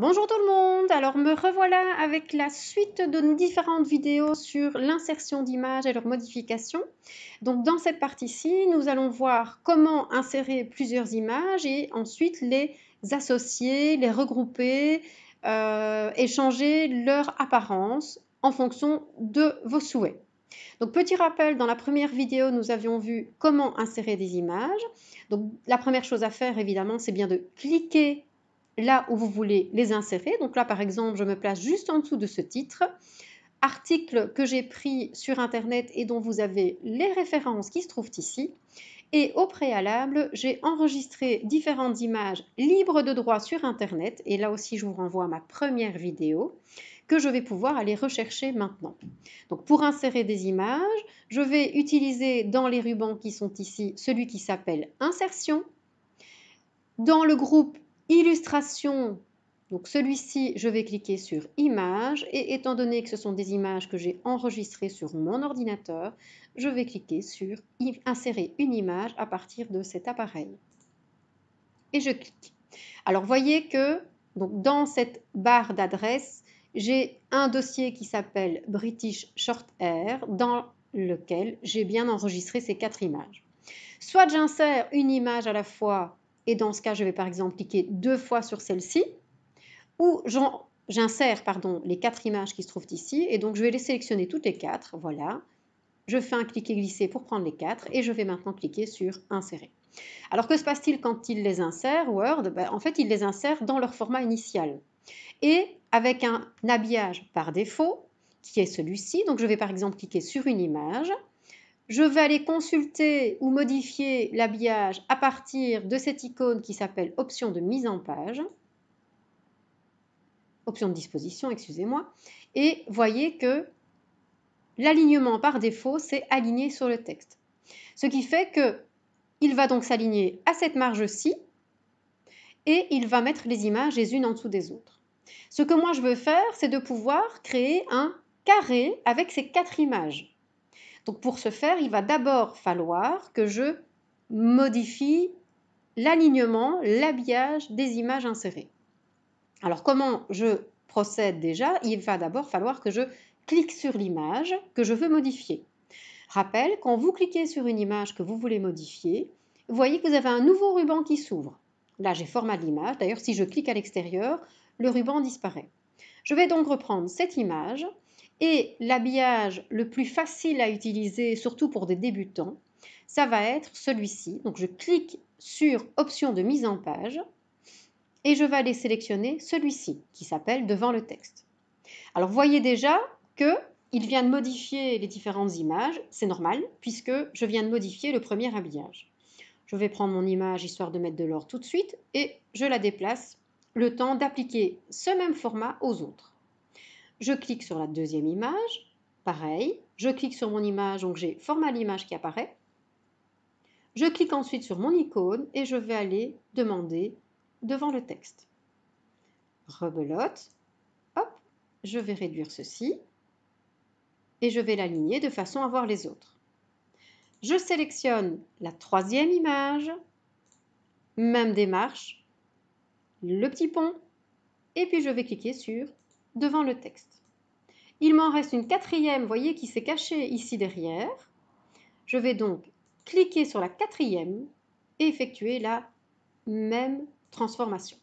Bonjour tout le monde, alors me revoilà avec la suite de nos différentes vidéos sur l'insertion d'images et leurs modifications. Donc dans cette partie-ci, nous allons voir comment insérer plusieurs images et ensuite les associer, les regrouper et euh, changer leur apparence en fonction de vos souhaits. Donc petit rappel, dans la première vidéo, nous avions vu comment insérer des images. Donc la première chose à faire évidemment, c'est bien de cliquer là où vous voulez les insérer. Donc là, par exemple, je me place juste en dessous de ce titre. Article que j'ai pris sur Internet et dont vous avez les références qui se trouvent ici. Et au préalable, j'ai enregistré différentes images libres de droit sur Internet. Et là aussi, je vous renvoie à ma première vidéo que je vais pouvoir aller rechercher maintenant. Donc pour insérer des images, je vais utiliser dans les rubans qui sont ici celui qui s'appelle insertion. Dans le groupe Illustration. Donc celui-ci, je vais cliquer sur Images et étant donné que ce sont des images que j'ai enregistrées sur mon ordinateur, je vais cliquer sur Insérer une image à partir de cet appareil. Et je clique. Alors voyez que donc, dans cette barre d'adresse, j'ai un dossier qui s'appelle British Short Air dans lequel j'ai bien enregistré ces quatre images. Soit j'insère une image à la fois et dans ce cas, je vais par exemple cliquer deux fois sur celle-ci, ou j'insère pardon les quatre images qui se trouvent ici, et donc je vais les sélectionner toutes les quatre, voilà. Je fais un clic et glisser pour prendre les quatre, et je vais maintenant cliquer sur insérer. Alors que se passe-t-il quand il les insère, Word ben, En fait, il les insère dans leur format initial. Et avec un habillage par défaut, qui est celui-ci, donc je vais par exemple cliquer sur une image, je vais aller consulter ou modifier l'habillage à partir de cette icône qui s'appelle option de mise en page, option de disposition, excusez-moi, et voyez que l'alignement par défaut, c'est aligné sur le texte. Ce qui fait que il va donc s'aligner à cette marge-ci et il va mettre les images les unes en dessous des autres. Ce que moi je veux faire, c'est de pouvoir créer un carré avec ces quatre images pour ce faire, il va d'abord falloir que je modifie l'alignement, l'habillage des images insérées. Alors comment je procède déjà Il va d'abord falloir que je clique sur l'image que je veux modifier. Rappel, quand vous cliquez sur une image que vous voulez modifier, vous voyez que vous avez un nouveau ruban qui s'ouvre. Là, j'ai format de l'image. D'ailleurs, si je clique à l'extérieur, le ruban disparaît. Je vais donc reprendre cette image et l'habillage le plus facile à utiliser, surtout pour des débutants, ça va être celui-ci. Donc je clique sur Options de mise en page et je vais aller sélectionner celui-ci qui s'appelle Devant le texte. Alors vous voyez déjà que il vient de modifier les différentes images, c'est normal puisque je viens de modifier le premier habillage. Je vais prendre mon image histoire de mettre de l'or tout de suite et je la déplace le temps d'appliquer ce même format aux autres. Je clique sur la deuxième image, pareil. Je clique sur mon image, donc j'ai format l'image qui apparaît. Je clique ensuite sur mon icône et je vais aller demander devant le texte. Rebelote, hop, je vais réduire ceci et je vais l'aligner de façon à voir les autres. Je sélectionne la troisième image, même démarche, le petit pont, et puis je vais cliquer sur devant le texte. Il m'en reste une quatrième, voyez, qui s'est cachée ici derrière. Je vais donc cliquer sur la quatrième et effectuer la même transformation.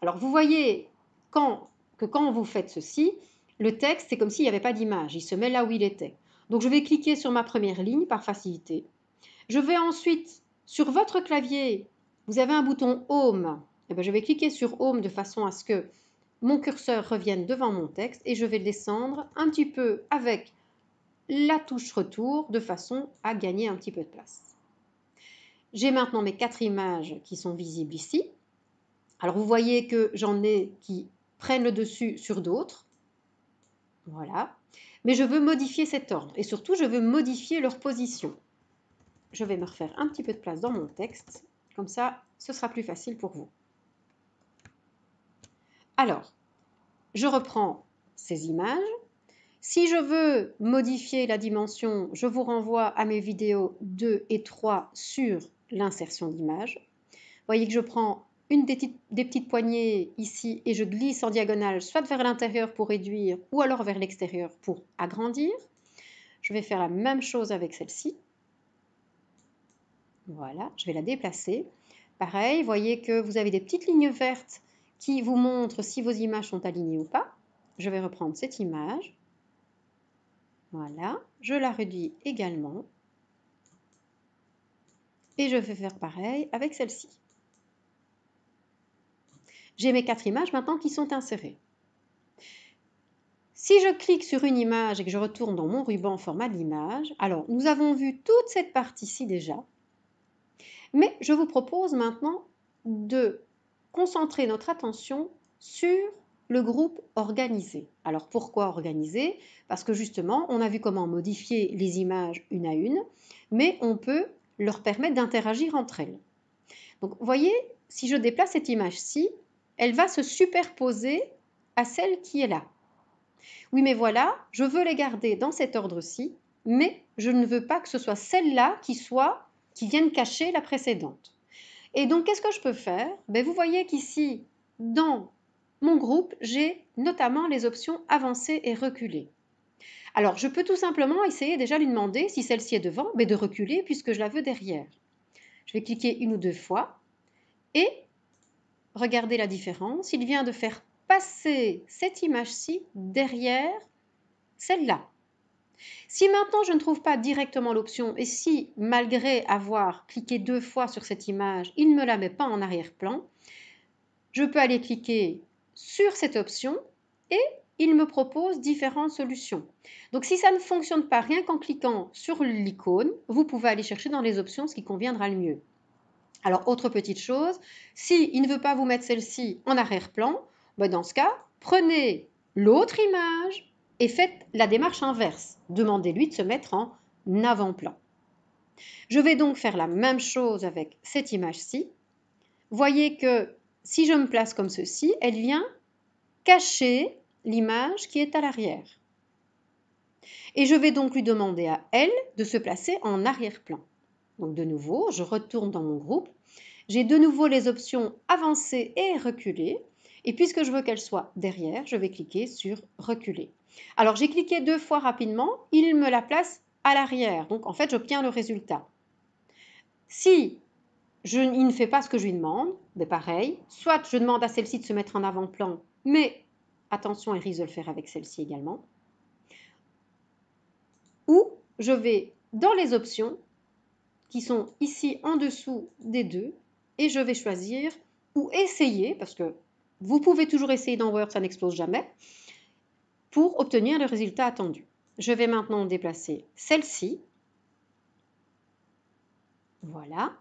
Alors vous voyez que quand vous faites ceci, le texte, c'est comme s'il n'y avait pas d'image, il se met là où il était. Donc je vais cliquer sur ma première ligne par facilité. Je vais ensuite, sur votre clavier, vous avez un bouton Home. Et eh ben, je vais cliquer sur Home de façon à ce que mon curseur revienne devant mon texte et je vais descendre un petit peu avec la touche retour de façon à gagner un petit peu de place. J'ai maintenant mes quatre images qui sont visibles ici. Alors vous voyez que j'en ai qui prennent le dessus sur d'autres. Voilà. Mais je veux modifier cet ordre et surtout je veux modifier leur position. Je vais me refaire un petit peu de place dans mon texte. Comme ça, ce sera plus facile pour vous. Alors, je reprends ces images. Si je veux modifier la dimension, je vous renvoie à mes vidéos 2 et 3 sur l'insertion d'images. Voyez que je prends une des, des, petites poignées ici et je glisse en diagonale soit vers l'intérieur pour réduire ou alors vers l'extérieur pour agrandir. Je vais faire la même chose avec celle-ci. Voilà, je vais la déplacer. Pareil, voyez que vous avez des petites lignes vertes qui vous montre si vos images sont alignées ou pas. Je vais reprendre cette image. Voilà, je la réduis également. Et je vais faire pareil avec celle-ci. J'ai mes quatre images maintenant qui sont insérées. Si je clique sur une image et que je retourne dans mon ruban format d'image, alors nous avons vu toute cette partie-ci déjà, mais je vous propose maintenant de concentrer notre attention sur le groupe organisé. Alors pourquoi organisé Parce que justement, on a vu comment modifier les images une à une, mais on peut leur permettre d'interagir entre elles. Donc vous voyez, si je déplace cette image-ci, elle va se superposer à celle qui est là. Oui, mais voilà, je veux les garder dans cet ordre-ci, mais je ne veux pas que ce soit celle-là qui soit qui vienne cacher la précédente. Et donc, qu'est-ce que je peux faire ben, Vous voyez qu'ici, dans mon groupe, j'ai notamment les options avancer et reculer. Alors, je peux tout simplement essayer déjà de lui demander, si celle-ci est devant, mais de reculer puisque je la veux derrière. Je vais cliquer une ou deux fois et regardez la différence. Il vient de faire passer cette image-ci derrière celle-là. Si maintenant je ne trouve pas directement l'option et si, malgré avoir cliqué deux fois sur cette image, il ne me la met pas en arrière-plan, je peux aller cliquer sur cette option et il me propose différentes solutions. Donc si ça ne fonctionne pas rien qu'en cliquant sur l'icône, vous pouvez aller chercher dans les options ce qui conviendra le mieux. Alors autre petite chose, si il ne veut pas vous mettre celle-ci en arrière-plan, ben dans ce cas, prenez l'autre image et faites la démarche inverse. Demandez-lui de se mettre en avant-plan. Je vais donc faire la même chose avec cette image-ci. Voyez que si je me place comme ceci, elle vient cacher l'image qui est à l'arrière. Et je vais donc lui demander à elle de se placer en arrière-plan. Donc de nouveau, je retourne dans mon groupe. J'ai de nouveau les options avancer et reculer. Et puisque je veux qu'elle soit derrière, je vais cliquer sur reculer. Alors j'ai cliqué deux fois rapidement, il me la place à l'arrière. Donc en fait, j'obtiens le résultat. Si je, il ne fait pas ce que je lui demande, mais ben, pareil, soit je demande à celle-ci de se mettre en avant-plan, mais attention, il risque de le faire avec celle-ci également. Ou je vais dans les options qui sont ici en dessous des deux et je vais choisir ou essayer, parce que vous pouvez toujours essayer dans Word, ça n'explose jamais, pour obtenir le résultat attendu. Je vais maintenant déplacer celle-ci, voilà,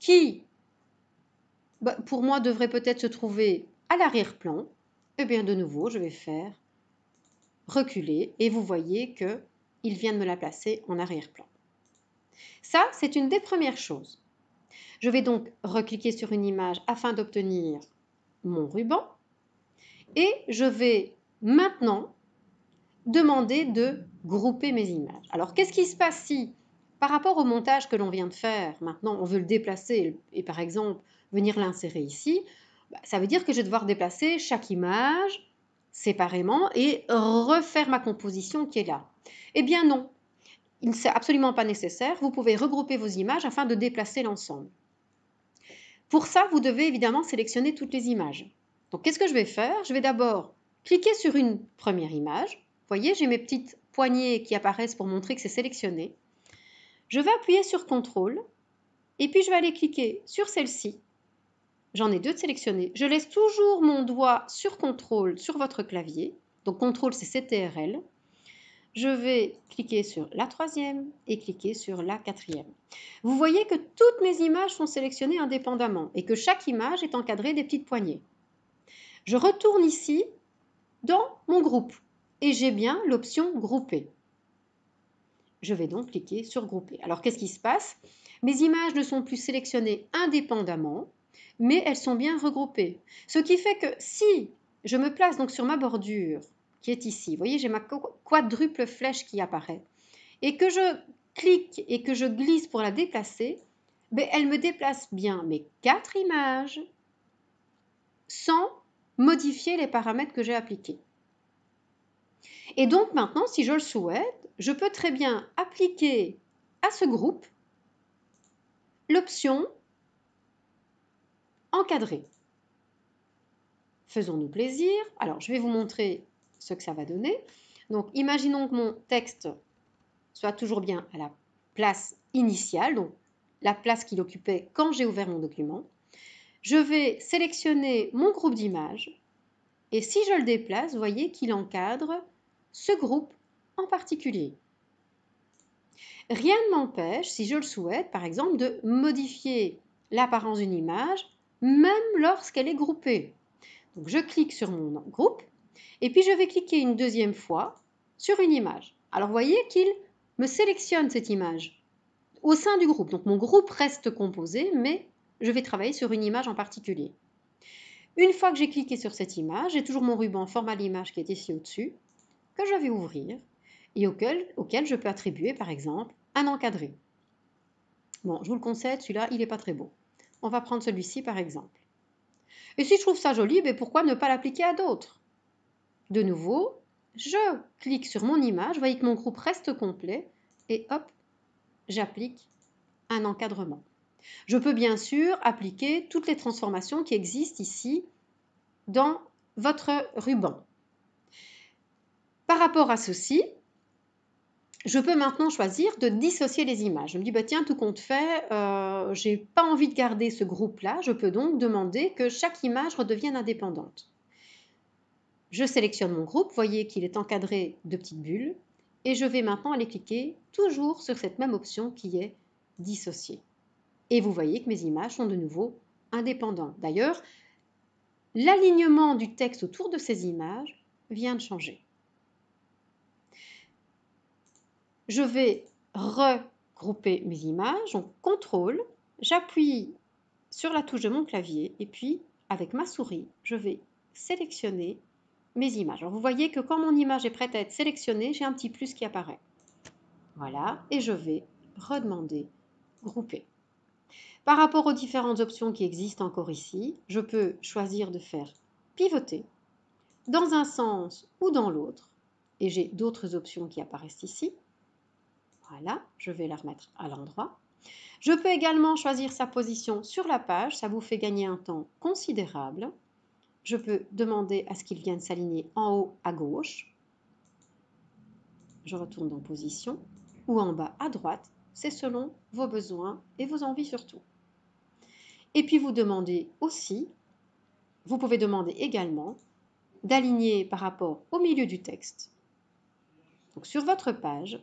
qui, bah, pour moi, devrait peut-être se trouver à l'arrière-plan. Eh bien, de nouveau, je vais faire reculer et vous voyez que il vient de me la placer en arrière-plan. Ça, c'est une des premières choses. Je vais donc recliquer sur une image afin d'obtenir mon ruban et je vais maintenant demander de grouper mes images. Alors qu'est-ce qui se passe si, par rapport au montage que l'on vient de faire, maintenant on veut le déplacer et par exemple venir l'insérer ici, bah, ça veut dire que je vais devoir déplacer chaque image séparément et refaire ma composition qui est là. Eh bien non, il n'est absolument pas nécessaire, vous pouvez regrouper vos images afin de déplacer l'ensemble. Pour ça, vous devez évidemment sélectionner toutes les images. Donc qu'est-ce que je vais faire Je vais d'abord cliquer sur une première image. Vous voyez, j'ai mes petites poignées qui apparaissent pour montrer que c'est sélectionné. Je vais appuyer sur CTRL et puis je vais aller cliquer sur celle-ci. J'en ai deux de sélectionnées. Je laisse toujours mon doigt sur CTRL sur votre clavier. Donc CTRL c'est CTRL je vais cliquer sur la troisième et cliquer sur la quatrième. Vous voyez que toutes mes images sont sélectionnées indépendamment et que chaque image est encadrée des petites poignées. Je retourne ici dans mon groupe et j'ai bien l'option grouper. Je vais donc cliquer sur grouper. Alors qu'est-ce qui se passe Mes images ne sont plus sélectionnées indépendamment, mais elles sont bien regroupées. Ce qui fait que si je me place donc sur ma bordure qui est ici. Vous voyez, j'ai ma quadruple flèche qui apparaît. Et que je clique et que je glisse pour la déplacer, ben elle me déplace bien mes quatre images sans modifier les paramètres que j'ai appliqués. Et donc maintenant, si je le souhaite, je peux très bien appliquer à ce groupe l'option encadrer. Faisons-nous plaisir. Alors, je vais vous montrer ce que ça va donner. Donc imaginons que mon texte soit toujours bien à la place initiale, donc la place qu'il occupait quand j'ai ouvert mon document. Je vais sélectionner mon groupe d'images et si je le déplace, vous voyez qu'il encadre ce groupe en particulier. Rien ne m'empêche, si je le souhaite, par exemple, de modifier l'apparence d'une image, même lorsqu'elle est groupée. Donc je clique sur mon groupe et puis, je vais cliquer une deuxième fois sur une image. Alors, vous voyez qu'il me sélectionne cette image au sein du groupe. Donc, mon groupe reste composé, mais je vais travailler sur une image en particulier. Une fois que j'ai cliqué sur cette image, j'ai toujours mon ruban format l'image qui est ici au-dessus, que je vais ouvrir et auquel, je peux attribuer, par exemple, un encadré. Bon, je vous le conseille, celui-là, il n'est pas très beau. On va prendre celui-ci, par exemple. Et si je trouve ça joli, ben, pourquoi ne pas l'appliquer à d'autres de nouveau, je clique sur mon image, vous voyez que mon groupe reste complet, et hop, j'applique un encadrement. Je peux bien sûr appliquer toutes les transformations qui existent ici dans votre ruban. Par rapport à ceci, je peux maintenant choisir de dissocier les images. Je me dis, bah tiens, tout compte fait, euh, je n'ai pas envie de garder ce groupe-là. Je peux donc demander que chaque image redevienne indépendante. Je sélectionne mon groupe, voyez qu'il est encadré de petites bulles, et je vais maintenant aller cliquer toujours sur cette même option qui est dissocier. Et vous voyez que mes images sont de nouveau indépendantes. D'ailleurs, l'alignement du texte autour de ces images vient de changer. Je vais regrouper mes images, donc contrôle, j'appuie sur la touche de mon clavier et puis avec ma souris, je vais sélectionner mes images. Alors vous voyez que quand mon image est prête à être sélectionnée, j'ai un petit plus qui apparaît. Voilà, et je vais redemander grouper. Par rapport aux différentes options qui existent encore ici, je peux choisir de faire pivoter dans un sens ou dans l'autre, et j'ai d'autres options qui apparaissent ici. Voilà, je vais la remettre à l'endroit. Je peux également choisir sa position sur la page, ça vous fait gagner un temps considérable je peux demander à ce qu'il vienne s'aligner en haut à gauche. Je retourne en position ou en bas à droite. C'est selon vos besoins et vos envies surtout. Et puis vous demandez aussi, vous pouvez demander également d'aligner par rapport au milieu du texte, donc sur votre page,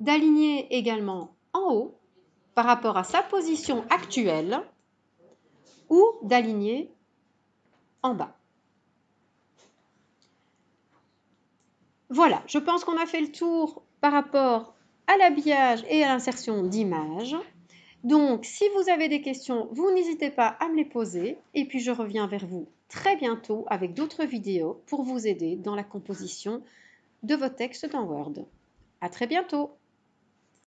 d'aligner également en haut par rapport à sa position actuelle ou d'aligner en bas. Voilà, je pense qu'on a fait le tour par rapport à l'habillage et à l'insertion d'images. Donc, si vous avez des questions, vous n'hésitez pas à me les poser. Et puis, je reviens vers vous très bientôt avec d'autres vidéos pour vous aider dans la composition de vos textes dans Word. À très bientôt